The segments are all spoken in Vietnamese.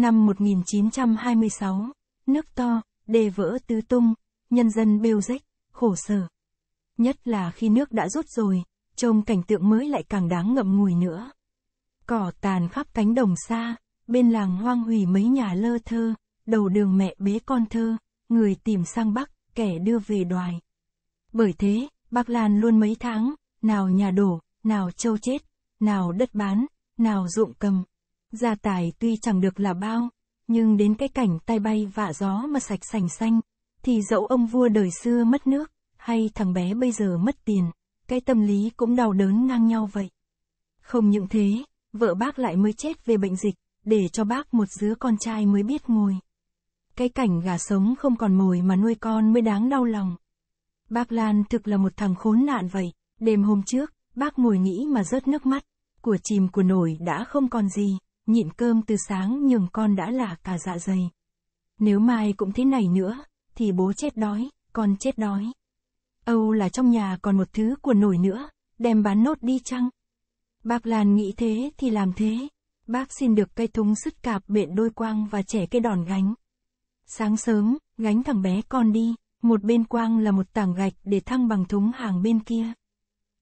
Năm 1926, nước to, đê vỡ tứ tung, nhân dân bêu rách, khổ sở. Nhất là khi nước đã rút rồi, trông cảnh tượng mới lại càng đáng ngậm ngùi nữa. Cỏ tàn khắp cánh đồng xa, bên làng hoang hủy mấy nhà lơ thơ, đầu đường mẹ bế con thơ, người tìm sang Bắc, kẻ đưa về đoài. Bởi thế, bác Lan luôn mấy tháng, nào nhà đổ, nào châu chết, nào đất bán, nào ruộng cầm. Gia tài tuy chẳng được là bao, nhưng đến cái cảnh tai bay vạ gió mà sạch sành xanh, thì dẫu ông vua đời xưa mất nước, hay thằng bé bây giờ mất tiền, cái tâm lý cũng đau đớn ngang nhau vậy. Không những thế, vợ bác lại mới chết về bệnh dịch, để cho bác một đứa con trai mới biết ngồi. Cái cảnh gà sống không còn mồi mà nuôi con mới đáng đau lòng. Bác Lan thực là một thằng khốn nạn vậy, đêm hôm trước, bác ngồi nghĩ mà rớt nước mắt, của chìm của nổi đã không còn gì nhịn cơm từ sáng nhường con đã là cả dạ dày. Nếu mai cũng thế này nữa, thì bố chết đói, con chết đói. Âu là trong nhà còn một thứ của nổi nữa, đem bán nốt đi chăng? Bác Lan nghĩ thế thì làm thế. Bác xin được cây thúng sứt cạp bện đôi quang và trẻ cây đòn gánh. Sáng sớm, gánh thằng bé con đi, một bên quang là một tảng gạch để thăng bằng thúng hàng bên kia.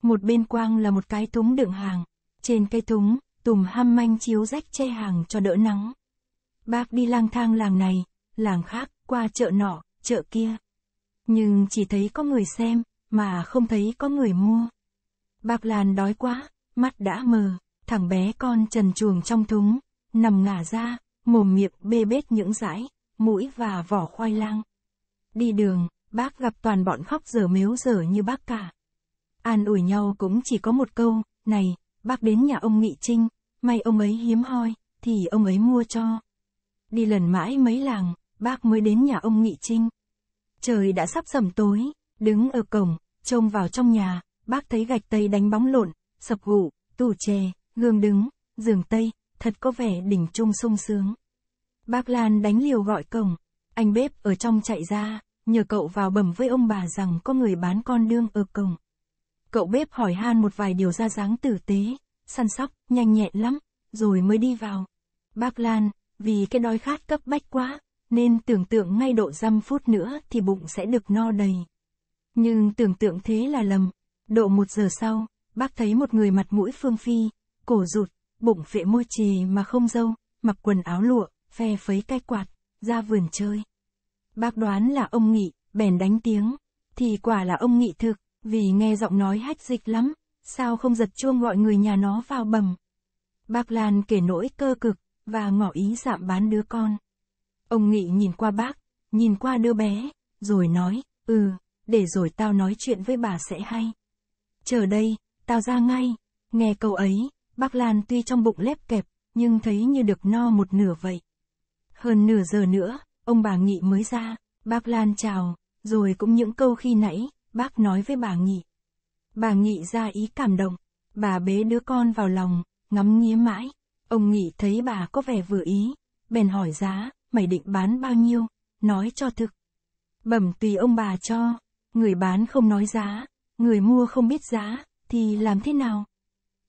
Một bên quang là một cái thúng đựng hàng. Trên cây thúng, tùm ham manh chiếu rách che hàng cho đỡ nắng. Bác đi lang thang làng này, làng khác, qua chợ nọ, chợ kia. Nhưng chỉ thấy có người xem, mà không thấy có người mua. Bác làn đói quá, mắt đã mờ, thằng bé con trần chuồng trong thúng, nằm ngả ra, mồm miệng bê bết những dãi, mũi và vỏ khoai lang. Đi đường, bác gặp toàn bọn khóc dở mếu dở như bác cả. An ủi nhau cũng chỉ có một câu, này, bác đến nhà ông Nghị Trinh, may ông ấy hiếm hoi, thì ông ấy mua cho. Đi lần mãi mấy làng, bác mới đến nhà ông Nghị Trinh. Trời đã sắp sầm tối, đứng ở cổng, trông vào trong nhà, bác thấy gạch tây đánh bóng lộn, sập vụ tủ chè, gương đứng, giường tây, thật có vẻ đỉnh trung sung sướng. Bác Lan đánh liều gọi cổng, anh bếp ở trong chạy ra, nhờ cậu vào bẩm với ông bà rằng có người bán con đương ở cổng. Cậu bếp hỏi han một vài điều ra dáng tử tế, săn sóc, nhanh nhẹn lắm, rồi mới đi vào. Bác Lan, vì cái đói khát cấp bách quá, nên tưởng tượng ngay độ dăm phút nữa thì bụng sẽ được no đầy. Nhưng tưởng tượng thế là lầm. Độ một giờ sau, bác thấy một người mặt mũi phương phi, cổ rụt, bụng phệ môi trì mà không dâu, mặc quần áo lụa, phe phấy cái quạt, ra vườn chơi. Bác đoán là ông Nghị, bèn đánh tiếng. Thì quả là ông Nghị thực, vì nghe giọng nói hách dịch lắm, sao không giật chuông gọi người nhà nó vào bầm. Bác Lan kể nỗi cơ cực, và ngỏ ý giảm bán đứa con. Ông Nghị nhìn qua bác, nhìn qua đứa bé, rồi nói, ừ, để rồi tao nói chuyện với bà sẽ hay. Chờ đây, tao ra ngay. Nghe câu ấy, bác Lan tuy trong bụng lép kẹp, nhưng thấy như được no một nửa vậy. Hơn nửa giờ nữa, ông bà Nghị mới ra, bác Lan chào, rồi cũng những câu khi nãy, bác nói với bà Nghị. Bà Nghị ra ý cảm động, bà bế đứa con vào lòng, ngắm nghía mãi. Ông Nghị thấy bà có vẻ vừa ý, bèn hỏi giá, mày định bán bao nhiêu, nói cho thực. Bẩm tùy ông bà cho, người bán không nói giá, người mua không biết giá, thì làm thế nào?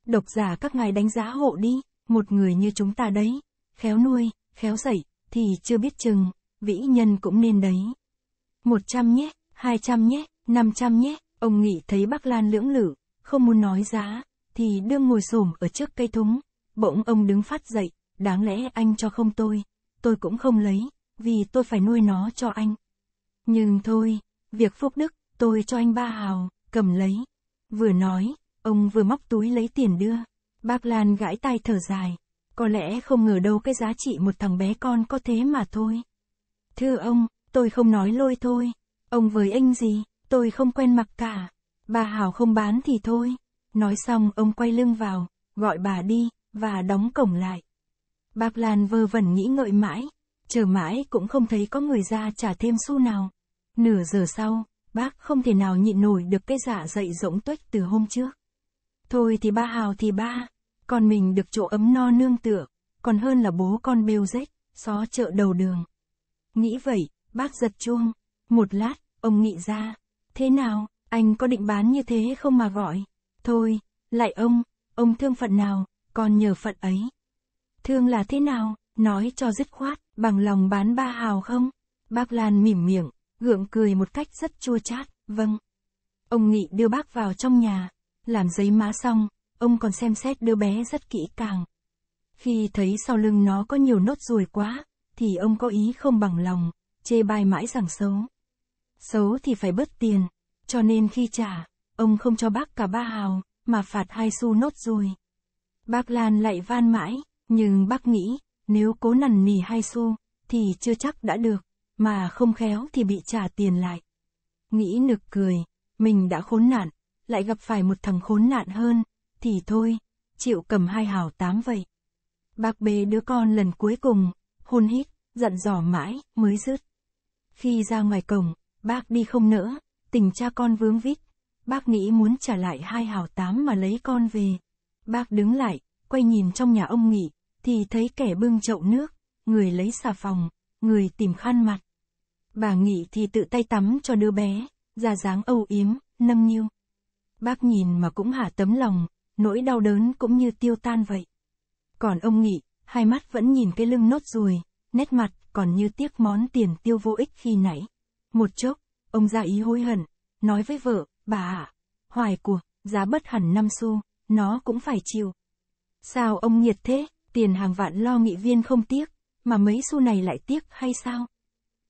Độc giả các ngài đánh giá hộ đi, một người như chúng ta đấy, khéo nuôi, khéo dạy, thì chưa biết chừng, vĩ nhân cũng nên đấy. một trăm nhé, hai trăm nhé, năm trăm nhé. Ông Nghị thấy bác Lan lưỡng lự, không muốn nói giá, thì đương ngồi xổm ở trước cây thúng. Bỗng ông đứng phát dậy, đáng lẽ anh cho không tôi, tôi cũng không lấy, vì tôi phải nuôi nó cho anh. Nhưng thôi, việc phúc đức, tôi cho anh ba hào, cầm lấy. Vừa nói, ông vừa móc túi lấy tiền đưa. Bác Lan gãi tay thở dài, có lẽ không ngờ đâu cái giá trị một thằng bé con có thế mà thôi. Thưa ông, tôi không nói lôi thôi, ông với anh gì? tôi không quen mặc cả. Bà Hảo không bán thì thôi. Nói xong ông quay lưng vào, gọi bà đi, và đóng cổng lại. Bác Lan vơ vẩn nghĩ ngợi mãi, chờ mãi cũng không thấy có người ra trả thêm xu nào. Nửa giờ sau, bác không thể nào nhịn nổi được cái dạ dậy rỗng tuếch từ hôm trước. Thôi thì ba hào thì ba, còn mình được chỗ ấm no nương tựa, còn hơn là bố con bêu rết, xó chợ đầu đường. Nghĩ vậy, bác giật chuông, một lát, ông nghĩ ra, Thế nào, anh có định bán như thế không mà gọi? Thôi, lại ông, ông thương phận nào, còn nhờ phận ấy. Thương là thế nào, nói cho dứt khoát, bằng lòng bán ba hào không? Bác Lan mỉm miệng, gượng cười một cách rất chua chát, vâng. Ông Nghị đưa bác vào trong nhà, làm giấy má xong, ông còn xem xét đứa bé rất kỹ càng. Khi thấy sau lưng nó có nhiều nốt ruồi quá, thì ông có ý không bằng lòng, chê bai mãi rằng xấu xấu thì phải bớt tiền. Cho nên khi trả, ông không cho bác cả ba hào, mà phạt hai xu nốt rồi. Bác Lan lại van mãi, nhưng bác nghĩ, nếu cố nằn nỉ hai xu, thì chưa chắc đã được, mà không khéo thì bị trả tiền lại. Nghĩ nực cười, mình đã khốn nạn, lại gặp phải một thằng khốn nạn hơn, thì thôi, chịu cầm hai hào tám vậy. Bác bế đứa con lần cuối cùng, hôn hít, giận dò mãi, mới dứt. Khi ra ngoài cổng, Bác đi không nữa, tình cha con vướng vít. Bác nghĩ muốn trả lại hai hào tám mà lấy con về. Bác đứng lại, quay nhìn trong nhà ông Nghị, thì thấy kẻ bưng chậu nước, người lấy xà phòng, người tìm khăn mặt. Bà Nghị thì tự tay tắm cho đứa bé, ra dáng âu yếm, nâng niu. Bác nhìn mà cũng hả tấm lòng, nỗi đau đớn cũng như tiêu tan vậy. Còn ông Nghị, hai mắt vẫn nhìn cái lưng nốt ruồi, nét mặt còn như tiếc món tiền tiêu vô ích khi nãy. Một chốc, ông ra ý hối hận, nói với vợ, bà ạ hoài của, giá bất hẳn năm xu, nó cũng phải chịu. Sao ông nhiệt thế, tiền hàng vạn lo nghị viên không tiếc, mà mấy xu này lại tiếc hay sao?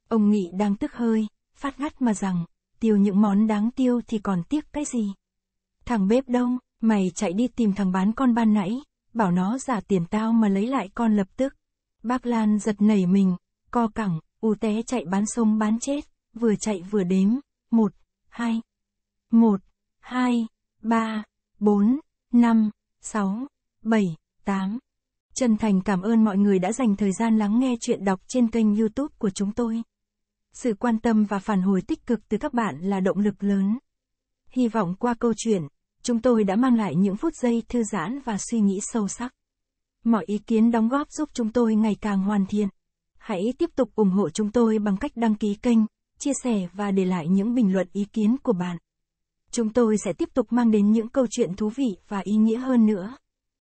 Ông nghị đang tức hơi, phát ngắt mà rằng, tiêu những món đáng tiêu thì còn tiếc cái gì? Thằng bếp đông, mày chạy đi tìm thằng bán con ban nãy, bảo nó giả tiền tao mà lấy lại con lập tức. Bác Lan giật nảy mình, co cẳng, u té chạy bán sông bán chết vừa chạy vừa đếm, một, hai, một, hai, ba, bốn, năm, sáu, bảy, tám. Chân thành cảm ơn mọi người đã dành thời gian lắng nghe chuyện đọc trên kênh youtube của chúng tôi. Sự quan tâm và phản hồi tích cực từ các bạn là động lực lớn. Hy vọng qua câu chuyện, chúng tôi đã mang lại những phút giây thư giãn và suy nghĩ sâu sắc. Mọi ý kiến đóng góp giúp chúng tôi ngày càng hoàn thiện. Hãy tiếp tục ủng hộ chúng tôi bằng cách đăng ký kênh chia sẻ và để lại những bình luận ý kiến của bạn. Chúng tôi sẽ tiếp tục mang đến những câu chuyện thú vị và ý nghĩa hơn nữa.